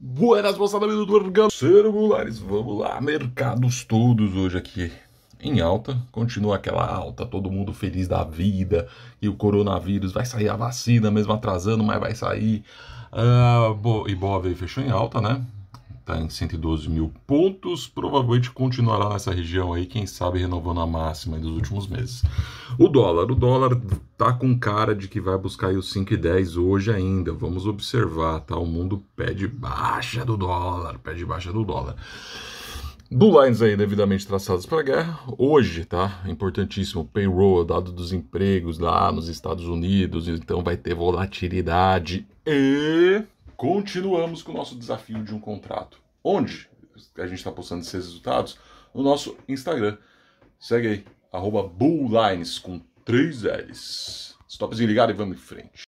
Buenas, moçada, do Organo Circulares. Vamos lá, mercados todos hoje aqui em alta. Continua aquela alta, todo mundo feliz da vida. E o coronavírus vai sair a vacina, mesmo atrasando, mas vai sair. Ah, Ibov fechou em alta, né? está em 112 mil pontos, provavelmente continuará nessa região aí, quem sabe renovando a máxima dos últimos meses. O dólar, o dólar tá com cara de que vai buscar os 5,10 hoje ainda, vamos observar, tá? O mundo pede baixa do dólar, pede baixa do dólar. Blue lines aí devidamente traçadas para a guerra. Hoje, tá? Importantíssimo, payroll, dado dos empregos lá nos Estados Unidos, então vai ter volatilidade e continuamos com o nosso desafio de um contrato onde a gente está postando esses resultados? No nosso Instagram. Segue aí, arroba Bullines com 3 L's. Stopzinho ligado e vamos em frente.